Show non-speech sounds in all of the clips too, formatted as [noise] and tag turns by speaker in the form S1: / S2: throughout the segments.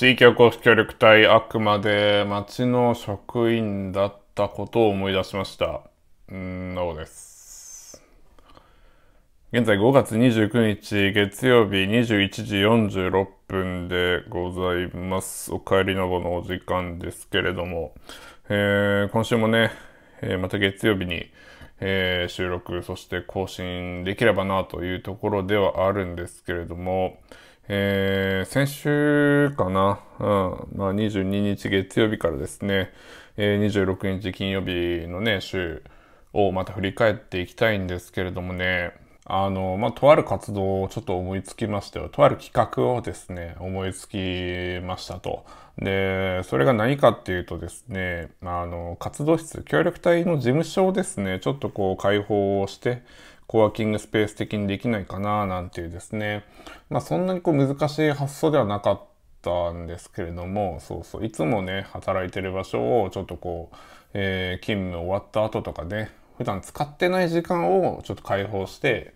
S1: 地域おこし協力隊あくまで町の職員だったことを思い出しました。うん、どうです現在5月29日月曜日21時46分でございます。お帰りのぼのお時間ですけれども、えー、今週もね、えー、また月曜日に、えー、収録、そして更新できればなというところではあるんですけれども、えー、先週かな、うんまあ、22日月曜日からですね、えー、26日金曜日のね、週をまた振り返っていきたいんですけれどもね、あの、まあ、とある活動をちょっと思いつきましたよ。とある企画をですね、思いつきましたと。で、それが何かっていうとですね、あの、活動室、協力隊の事務所をですね、ちょっとこう開放して、コワーキングスペース的にできないかななんていうですね、まあそんなにこう難しい発想ではなかったんですけれども、そうそう、いつもね、働いてる場所をちょっとこう、えー、勤務終わった後とかね、普段使ってない時間をちょっと解放して、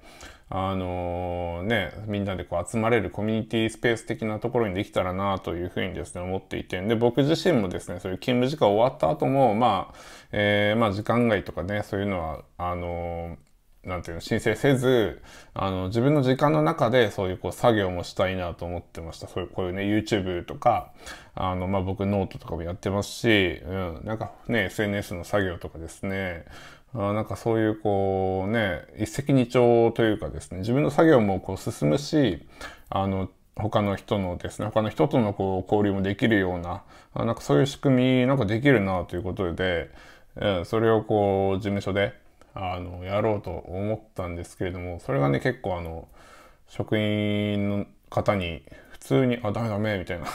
S1: あのー、ね、みんなでこう集まれるコミュニティスペース的なところにできたらなというふうにですね、思っていて、で、僕自身もですね、そういう勤務時間終わった後も、まあ、えー、まあ時間外とかね、そういうのは、あのーなんていうの、申請せず、あの、自分の時間の中でそういうこう作業もしたいなと思ってました。そういう、こういうね、YouTube とか、あの、まあ、僕ノートとかもやってますし、うん、なんかね、SNS の作業とかですね、あなんかそういうこうね、一石二鳥というかですね、自分の作業もこう進むし、あの、他の人のですね、他の人とのこう交流もできるような、なんかそういう仕組みなんかできるなということで、うん、それをこう事務所であのやろうと思ったんですけれどもそれがね結構あの職員の方に普通に「あダメダメ」みたいな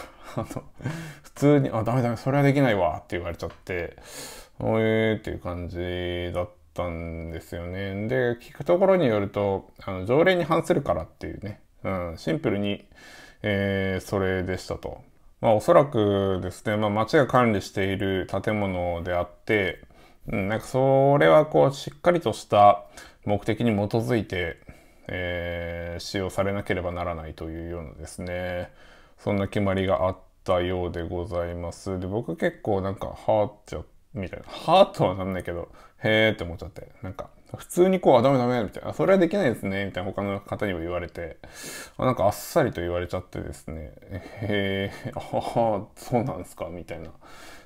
S1: [laughs] 普通に「あダメダメそれはできないわ」って言われちゃって「おえー」っていう感じだったんですよね。で聞くところによるとあの条例に反するからっていうね、うん、シンプルに、えー、それでしたと。まあおそらくですね、まあ、町が管理している建物であってうん、なんかそれはこうしっかりとした目的に基づいて、えー、使用されなければならないというようなですねそんな決まりがあったようでございます。で僕結構なんかはーちゃみたいなはーとはなんないけどへーって思っちゃってなんか普通にこうあダメダメみたいなそれはできないですねみたいな他の方にも言われてなんかあっさりと言われちゃってですねへーああそうなんですかみたいな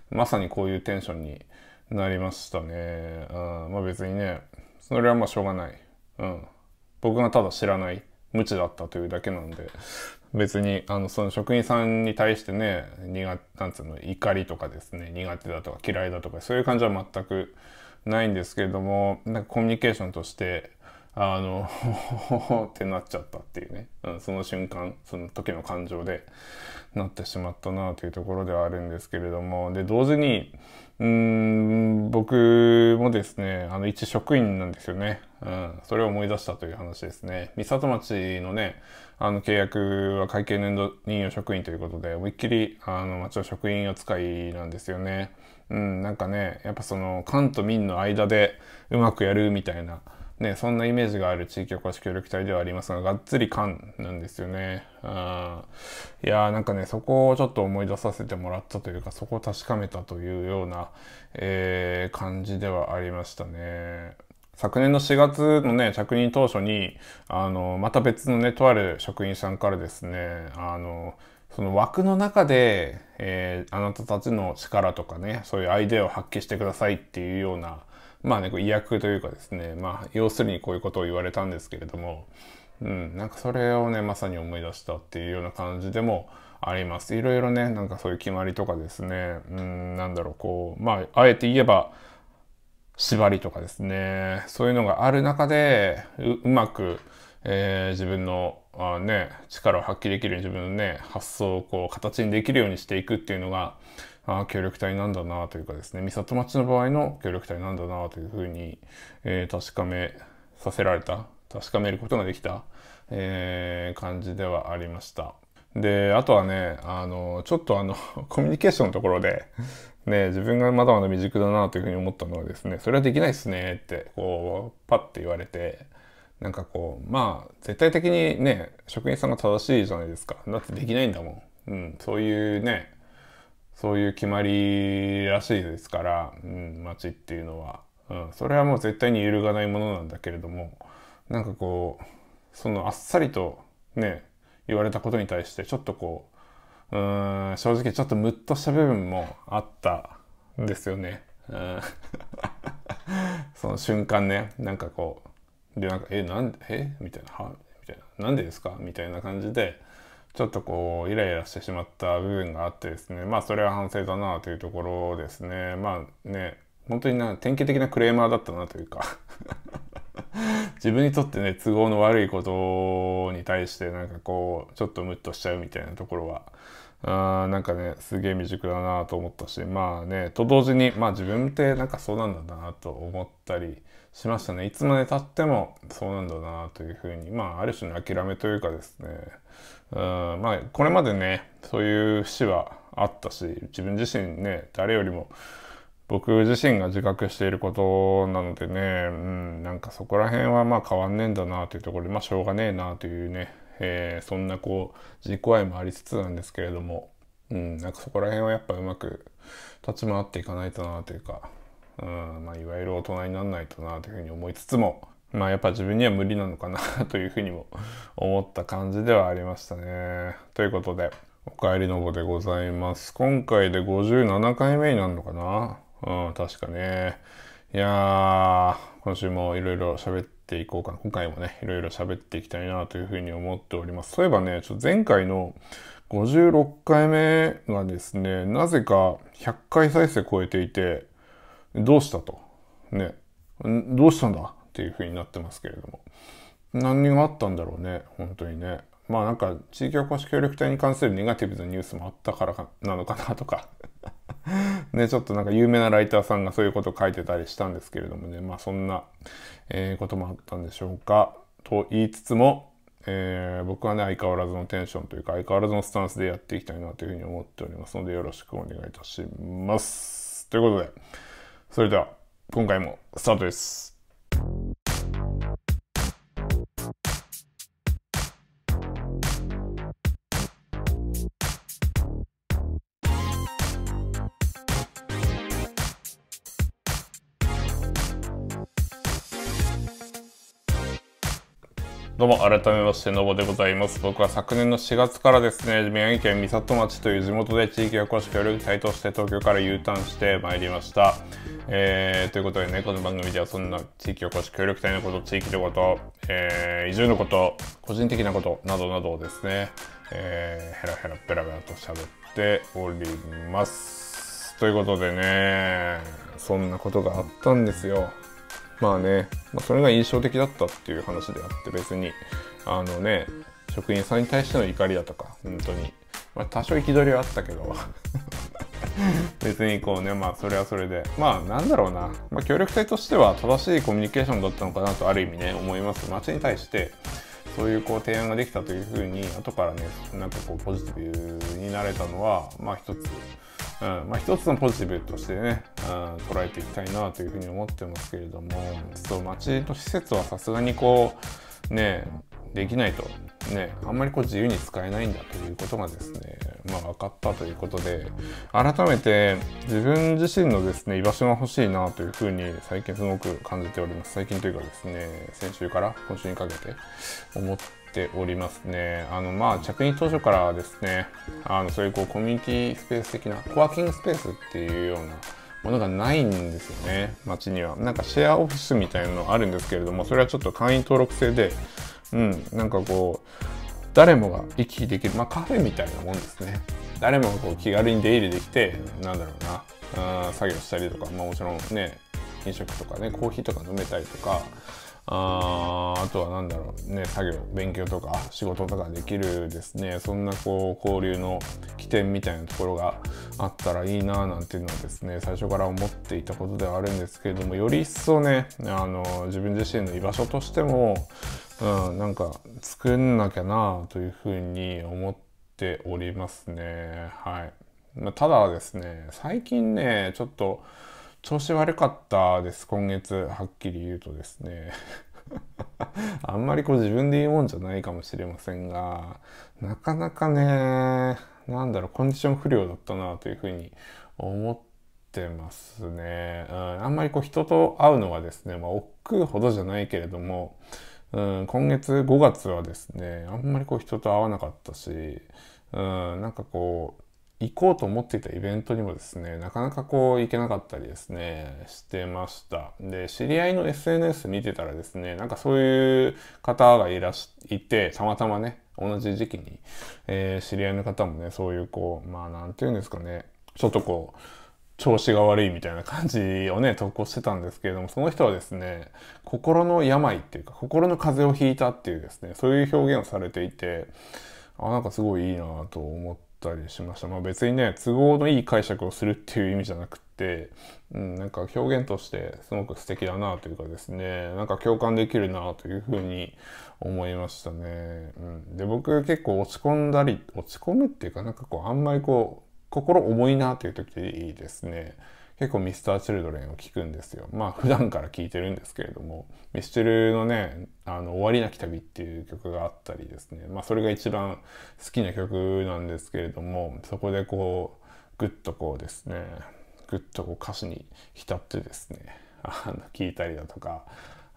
S1: まさにこういうテンションになりましたね。あまあ別にね、それはまあしょうがない。うん。僕がただ知らない、無知だったというだけなんで、別に、あの、その職員さんに対してね、苦なんつうの、怒りとかですね、苦手だとか嫌いだとか、そういう感じは全くないんですけれども、なんかコミュニケーションとして、あの、ほほほってなっちゃったっていうね、うん、その瞬間、その時の感情でなってしまったなというところではあるんですけれども、で、同時に、うん、僕もですね、あの、一職員なんですよね。うん、それを思い出したという話ですね。三里町のね、あの、契約は会計年度任用職員ということで、思いっきり、あの、町の職員扱いなんですよね。うん、なんかね、やっぱその、官と民の間でうまくやるみたいな、ね、そんなイメージがある地域おこし協力隊ではありますが、がっつり缶なんですよね。うん。いやーなんかね、そこをちょっと思い出させてもらったというか、そこを確かめたというような、えー、感じではありましたね。昨年の4月のね、着任当初に、あの、また別のね、とある職員さんからですね、あの、その枠の中で、えー、あなたたちの力とかね、そういうアイデアを発揮してくださいっていうような、まあね、こう威訳というかですね、まあ、要するにこういうことを言われたんですけれども、うん、なんかそれをね、まさに思い出したっていうような感じでもあります。いろいろね、なんかそういう決まりとかですね、うん、なんだろう、こう、まあ、あえて言えば、縛りとかですね、そういうのがある中で、うまく、えー、自分のあね、力を発揮できるように、自分のね、発想をこう形にできるようにしていくっていうのが、あ協力隊なんだなというかですね、三里町の場合の協力隊なんだなというふうに、えー、確かめさせられた、確かめることができた、えー、感じではありました。で、あとはね、あの、ちょっとあの、[laughs] コミュニケーションのところで、ね、自分がまだまだ未熟だなというふうに思ったのはですね、それはできないっすねって、こう、パッて言われて、なんかこう、まあ、絶対的にね、職員さんが正しいじゃないですか。だってできないんだもん。うん、そういうね、そういう決まりらしいですから、うん、街っていうのは、うん、それはもう絶対に揺るがないものなんだけれどもなんかこうそのあっさりとね言われたことに対してちょっとこううん正直ちょっとムッとした部分もあったんですよね。うん、[laughs] その瞬間ねなんかこうでなんか「えなんでえみたいな「は?」みたいな「なんでですか?」みたいな感じでちょっとこうイライラしてしまった部分があってですねまあそれは反省だなというところですねまあね本当にな典型的なクレーマーだったなというか [laughs] 自分にとってね都合の悪いことに対してなんかこうちょっとムッとしちゃうみたいなところはあなんかねすげえ未熟だなと思ったしまあねと同時にまあ自分ってなんかそうなんだなと思ったりしましたねいつまでたってもそうなんだなというふうにまあある種の諦めというかですねうんまあ、これまでね、そういう節はあったし、自分自身ね、誰よりも僕自身が自覚していることなのでね、うん、なんかそこら辺はまあ変わんねえんだなというところで、まあしょうがねえなというね、えー、そんなこう、自己愛もありつつなんですけれども、うん、なんかそこら辺はやっぱうまく立ち回っていかないとなというか、うん、まあいわゆる大人にならないとなというふうに思いつつも、まあやっぱ自分には無理なのかな [laughs] というふうにも思った感じではありましたね。ということで、お帰りのぼでございます。今回で57回目になるのかなうん、確かね。いやー、今週もいろいろ喋っていこうかな。今回もね、いろいろ喋っていきたいなというふうに思っております。そういえばね、ちょっと前回の56回目がですね、なぜか100回再生超えていて、どうしたと。ね。どうしたんだっていう風になってますけれども。何があったんだろうね、本当にね。まあなんか地域おこし協力隊に関するネガティブなニュースもあったからなのかなとか [laughs] ね、ちょっとなんか有名なライターさんがそういうことを書いてたりしたんですけれどもね、まあそんな、えー、こともあったんでしょうか。と言いつつも、えー、僕はね、相変わらずのテンションというか、相変わらずのスタンスでやっていきたいなというふうに思っておりますので、よろしくお願いいたします。ということで、それでは今回もスタートです。どうも改めましてのぼでございます僕は昨年の4月からですね宮城県美里町という地元で地域おこし協力隊として東京から U ターンしてまいりました、えー、ということでねこの番組ではそんな地域おこし協力隊のこと地域のこと、えー、移住のこと個人的なことなどなどをですね、えー、ヘラヘラペラペラと喋っておりますということでねそんなことがあったんですよまあね、まあ、それが印象的だったっていう話であって別にあのね職員さんに対しての怒りだとか本当に、まあ、多少憤りはあったけど [laughs] 別にこうねまあそれはそれでまあなんだろうな、まあ、協力隊としては正しいコミュニケーションだったのかなとある意味ね思います町に対してそういうこう提案ができたというふうに後からねなんかこうポジティブになれたのはまあ一つうんまあ、一つのポジティブとしてね、うん、捉えていきたいなというふうに思ってますけれどもそう、と町の施設はさすがにこうねできないとねあんまりこう自由に使えないんだということがですねまあ分かったということで改めて自分自身のですね居場所が欲しいなというふうに最近すごく感じております最近というかですね先週から今週にかけて思ってておりますね。あの、まあ、着任当初からですね、あの、そういうこう、コミュニティスペース的な、コワーキングスペースっていうような、ものがないんですよね、街には。なんかシェアオフィスみたいなのあるんですけれども、それはちょっと会員登録制で、うん、なんかこう、誰もが行き来できる、まあカフェみたいなもんですね。誰もがこう気軽に出入りできて、なんだろうな、あ作業したりとか、まあもちろんね、飲食とかね、コーヒーとか飲めたりとか、ああとは何だろうね作業勉強とか仕事とかできるですねそんなこう交流の起点みたいなところがあったらいいななんていうのはですね最初から思っていたことではあるんですけれどもより一層ねあの自分自身の居場所としても、うん、なんか作んなきゃなというふうに思っておりますねはい、まあ、ただですね最近ねちょっと調子悪かったです、今月。はっきり言うとですね。[laughs] あんまりこう自分で言うもんじゃないかもしれませんが、なかなかね、なんだろう、コンディション不良だったなというふうに思ってますね。うん、あんまりこう人と会うのはですね、まあ、億劫ほどじゃないけれども、うん、今月5月はですね、あんまりこう人と会わなかったし、うん、なんかこう、行こうと思っていたイベントにもですね、なかなかこう行けなかったりですね、してました。で、知り合いの SNS 見てたらですね、なんかそういう方がいらし、いて、たまたまね、同じ時期に、えー、知り合いの方もね、そういうこう、まあなんていうんですかね、ちょっとこう、調子が悪いみたいな感じをね、投稿してたんですけれども、その人はですね、心の病っていうか、心の風邪をひいたっていうですね、そういう表現をされていて、あ、なんかすごいいいなと思って、たりしました。まあ別にね、都合のいい解釈をするっていう意味じゃなくて、うん、なんか表現としてすごく素敵だなというかですね、なんか共感できるなというふうに思いましたね。うん、で、僕結構落ち込んだり、落ち込むっていうかなんかこうあんまりこう、心重いなという時ですね。結構ミスターチルドレンを聴くんですよ。まあ普段から聴いてるんですけれども、ミスチルのね、あの、終わりなき旅っていう曲があったりですね、まあそれが一番好きな曲なんですけれども、そこでこう、ぐっとこうですね、ぐっとこう歌詞に浸ってですね、あの、聴いたりだとか、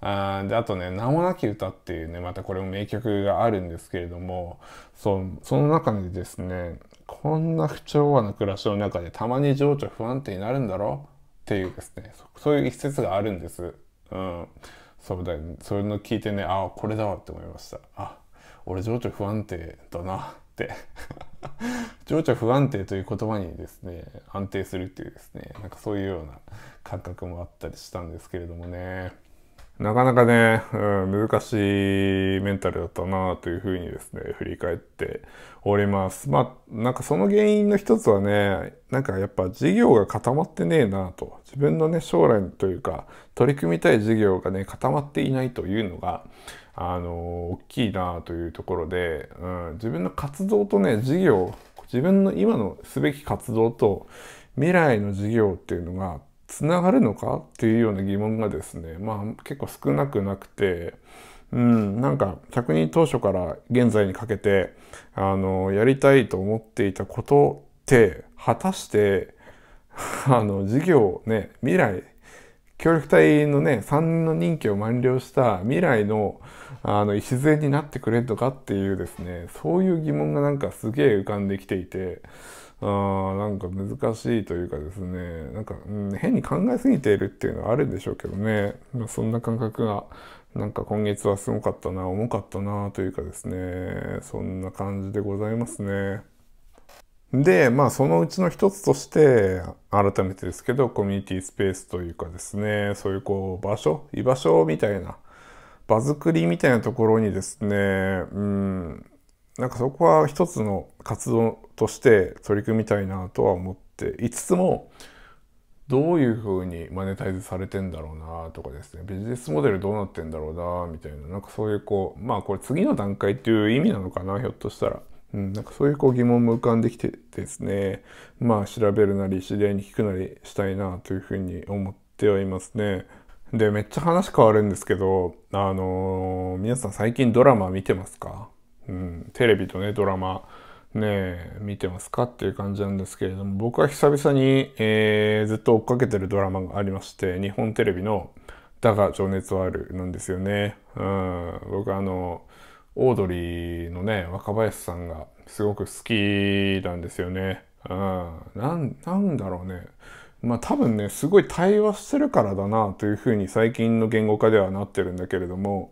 S1: あであとね「名もなき歌」っていうねまたこれも名曲があるんですけれどもそその中でですねこんな不調和な暮らしの中でたまに情緒不安定になるんだろっていうですねそういう一節があるんです。うん、そうだ、ね、それの聞いてねああこれだわって思いました。あ俺情緒不安定だなって [laughs] 情緒不安定という言葉にですね安定するっていうですねなんかそういうような感覚もあったりしたんですけれどもね。なかなかね、うん、難しいメンタルだったなというふうにですね、振り返っております。まあ、なんかその原因の一つはね、なんかやっぱ事業が固まってねえなと。自分のね、将来というか、取り組みたい事業がね、固まっていないというのが、あの大きいなというところで、うん、自分の活動とね、事業、自分の今のすべき活動と未来の事業っていうのがつながるのかっていうような疑問がですねまあ結構少なくなくて。うん、なんか逆に人当初から現在にかけてあのやりたいと思っていたことって果たしてあの事業ね未来協力隊のね3年の任期を満了した未来のあの礎になってくれるとかっていうですねそういう疑問がなんかすげえ浮かんできていてあーなんか難しいというかですねなんか、うん、変に考えすぎているっていうのはあるんでしょうけどね、まあ、そんな感覚がなんか今月はすごかったな重かったなというかですねそんな感じでございますね。で、まあそのうちの一つとして、改めてですけど、コミュニティスペースというかですね、そういうこう場所、居場所みたいな、場作りみたいなところにですね、うん、なんかそこは一つの活動として取り組みたいなとは思っていつつもどういうふうにマネタイズされてんだろうなとかですねビジネスモデルどうなってんだろうなみたいななんかそういうこうまあこれ次の段階っていう意味なのかなひょっとしたら。うん、なんかそういうこう疑問も浮かんできてですねまあ調べるなり知り合いに聞くなりしたいなというふうに思ってはいますね。でめっちゃ話変わるんですけどあのー、皆さん最近ドラマ見てますかうん、テレビとねドラマね、見てますかっていう感じなんですけれども、僕は久々に、えー、ずっと追っかけてるドラマがありまして、日本テレビのだが情熱はあるなんですよね。うん、僕あの、オードリーのね、若林さんがすごく好きなんですよね。うん、なん、なんだろうね。まあ多分ね、すごい対話してるからだなというふうに最近の言語化ではなってるんだけれども、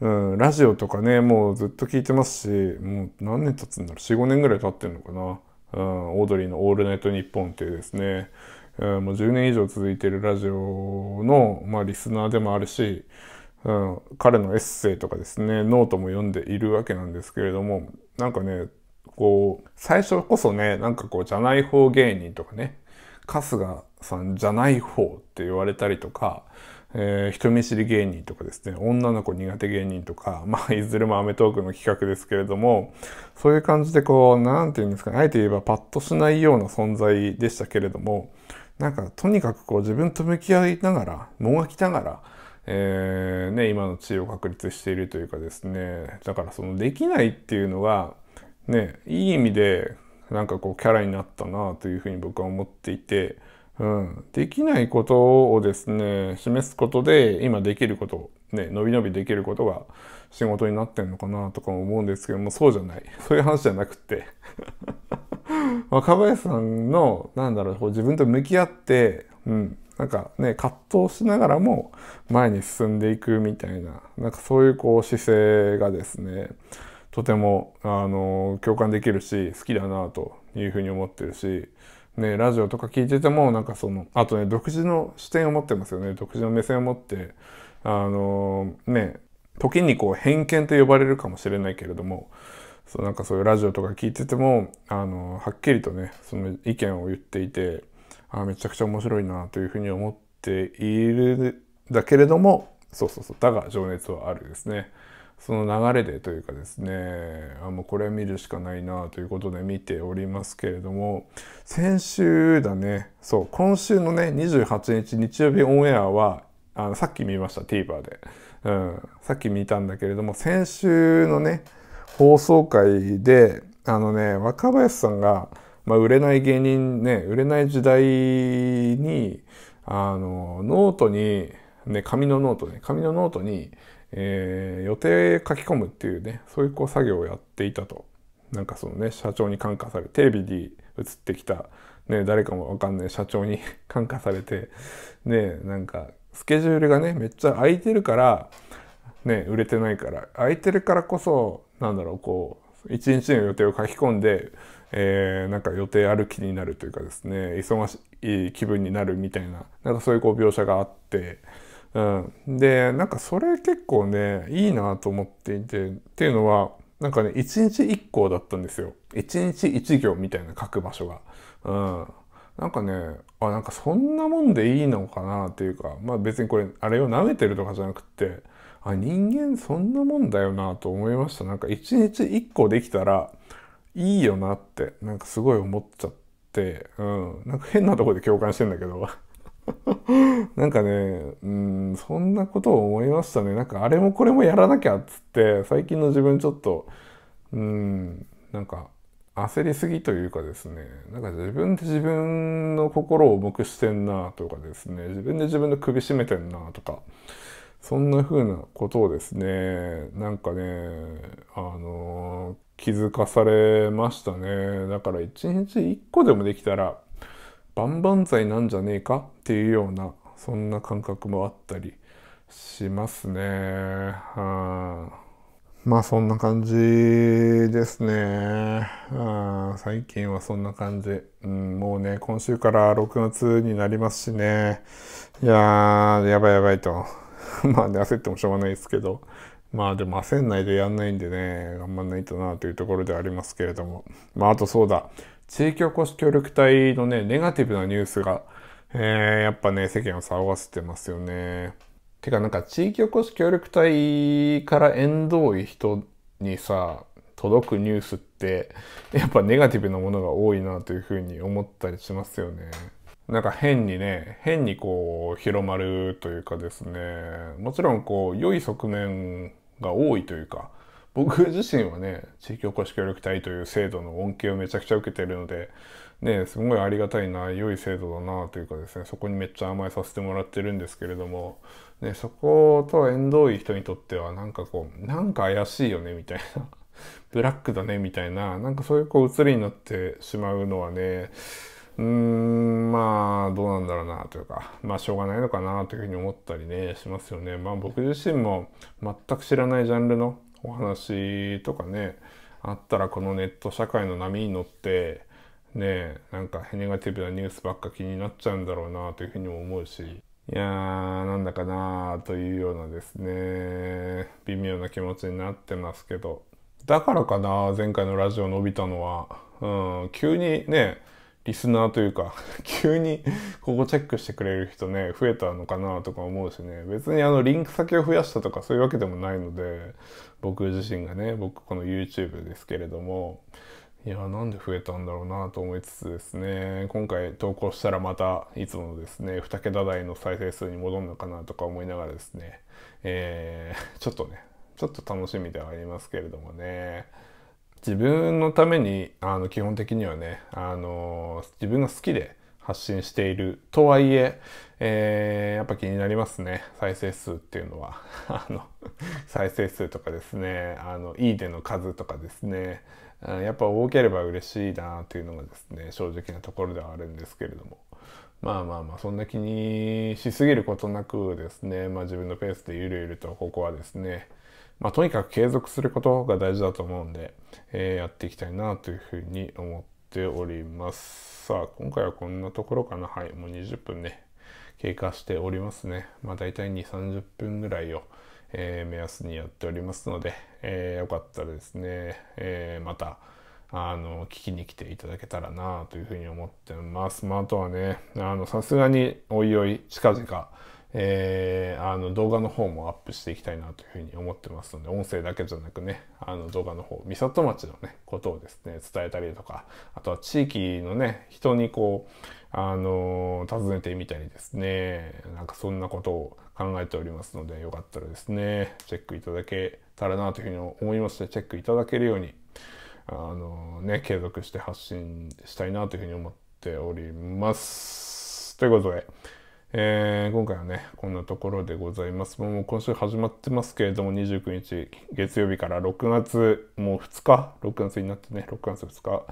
S1: うん、ラジオとかね、もうずっと聞いてますし、もう何年経つんだろう、4、5年ぐらい経ってんのかな。うん、オードリーのオールナイトニッポンっていうですね、うん、もう10年以上続いてるラジオの、まあ、リスナーでもあるし、うん、彼のエッセイとかですね、ノートも読んでいるわけなんですけれども、なんかね、こう、最初こそね、なんかこう、じゃない方芸人とかね、春日さんじゃない方って言われたりとか、えー、人見知り芸人とかですね、女の子苦手芸人とか、[laughs] まあ、いずれもアメトークの企画ですけれども、そういう感じでこう、なんて言うんですかね、あえて言えばパッとしないような存在でしたけれども、なんか、とにかくこう、自分と向き合いながら、もがきながら、えー、ね、今の地位を確立しているというかですね、だからその、できないっていうのが、ね、いい意味で、なんかこう、キャラになったなというふうに僕は思っていて、うん、できないことをですね、示すことで、今できること、ね、伸び伸びできることが仕事になってんのかなとか思うんですけども、そうじゃない。そういう話じゃなくて若林 [laughs] さんの、なんだろう、こう自分と向き合って、うん、なんかね、葛藤しながらも前に進んでいくみたいな、なんかそういうこう姿勢がですね、とても、あの、共感できるし、好きだなというふうに思ってるし、ね、ラジオとか聞いててもなんかそのあとね独自の視点を持ってますよね独自の目線を持ってあのー、ね時にこう偏見と呼ばれるかもしれないけれどもそうなんかそういうラジオとか聞いててもあのー、はっきりとねその意見を言っていてあめちゃくちゃ面白いなというふうに思っているだけれどもそうそうそうだが情熱はあるですね。その流れでというかですねあもうこれ見るしかないなということで見ておりますけれども先週だねそう今週のね28日日曜日オンエアはあのさっき見ました TVer で、うん、さっき見たんだけれども先週のね放送会であのね若林さんが、まあ、売れない芸人ね売れない時代にあのノートにね紙のノートね紙のノートにえー、予定書き込むっていうねそういうこう作業をやっていたとなんかそのね社長に感化されテレビに映ってきた、ね、誰かも分かんない社長に [laughs] 感化されてねなんかスケジュールがねめっちゃ空いてるからね売れてないから空いてるからこそなんだろうこう一日の予定を書き込んで、えー、なんか予定歩きになるというかですね忙しい気分になるみたいななんかそういうこう描写があって。うん、でなんかそれ結構ねいいなと思っていてっていうのはなんかね1日1校だったんですよ1日1行みたいな書く場所が、うん、なんかねあなんかそんなもんでいいのかなっていうかまあ別にこれあれを舐めてるとかじゃなくってあ人間そんなもんだよなと思いましたなんか1日1個できたらいいよなってなんかすごい思っちゃって、うん、なんか変なとこで共感してんだけどなんかね、うん、そんなことを思いましたね。なんかあれもこれもやらなきゃっつって、最近の自分ちょっと、うん、なんか焦りすぎというかですね、なんか自分で自分の心を重くしてんなとかですね、自分で自分の首絞めてんなとか、そんな風なことをですね、なんかね、あのー、気づかされましたね。だから一日一個でもできたら、万々歳なんじゃねえかっていうようなそんな感覚もあったりしますね。はまあそんな感じですね。最近はそんな感じ、うん。もうね、今週から6月になりますしね。いやー、やばいやばいと。[laughs] まあね、焦ってもしょうがないですけど。まあでも焦んないでやんないんでね、頑張んないとなというところではありますけれども。まああとそうだ。地域おこし協力隊のね、ネガティブなニュースが、えー、やっぱね、世間を騒がせてますよね。てかなんか地域おこし協力隊から縁遠い人にさ、届くニュースって、やっぱネガティブなものが多いなというふうに思ったりしますよね。なんか変にね、変にこう広まるというかですね、もちろんこう良い側面が多いというか、僕自身はね、地域おこし協力隊という制度の恩恵をめちゃくちゃ受けてるので、ね、すごいありがたいな、良い制度だなというかですね、そこにめっちゃ甘えさせてもらってるんですけれども、ね、そこと縁遠い人にとっては、なんかこう、なんか怪しいよね、みたいな。[laughs] ブラックだね、みたいな、なんかそういうこう、移りになってしまうのはね、うーん、まあ、どうなんだろうな、というか、まあ、しょうがないのかな、というふうに思ったりね、しますよね。まあ、僕自身も全く知らないジャンルのお話とかねあったらこのネット社会の波に乗ってねなんかネガティブなニュースばっか気になっちゃうんだろうなというふうにも思うしいやーなんだかなーというようなですね微妙な気持ちになってますけどだからかな前回のラジオ伸びたのは、うん、急にねリスナーというか、[laughs] 急にここチェックしてくれる人ね、増えたのかなとか思うしね、別にあの、リンク先を増やしたとかそういうわけでもないので、僕自身がね、僕この YouTube ですけれども、いやなんで増えたんだろうなと思いつつですね、今回投稿したらまたいつものですね、2桁台の再生数に戻るのかなとか思いながらですね、えー、ちょっとね、ちょっと楽しみではありますけれどもね、自分のためにあの基本的にはね、あの自分が好きで発信しているとはいええー、やっぱ気になりますね再生数っていうのは [laughs] あの再生数とかですねあのいい手の数とかですねやっぱ多ければ嬉しいなというのがですね正直なところではあるんですけれどもまあまあまあそんな気にしすぎることなくですね、まあ、自分のペースでゆるゆるとここはですねまあ、とにかく継続することが大事だと思うんで、えー、やっていきたいなというふうに思っております。さあ、今回はこんなところかな。はい、もう20分ね、経過しておりますね。まあ、大体2、30分ぐらいを、えー、目安にやっておりますので、えー、よかったらですね、えー、また、あの、聞きに来ていただけたらなというふうに思ってます。まあ、あとはね、あの、さすがに、おいおい、近々、えー、あの動画の方もアップしていきたいなというふうに思ってますので、音声だけじゃなくね、あの動画の方、美里町のね、ことをですね、伝えたりとか、あとは地域のね、人にこう、あのー、尋ねてみたりですね、なんかそんなことを考えておりますので、よかったらですね、チェックいただけたらなというふうに思いまして、チェックいただけるように、あのー、ね、継続して発信したいなというふうに思っております。ということで、えー、今回はね、こんなところでございます。もう今週始まってますけれども、29日月曜日から6月、もう2日、6月になってね、6月2日、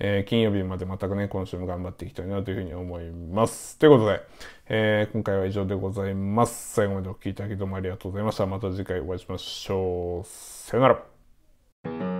S1: えー、金曜日まで全くね、今週も頑張っていきたいなというふうに思います。ということで、えー、今回は以上でございます。最後までお聴きいただきどうもありがとうございました。また次回お会いしましょう。さよなら。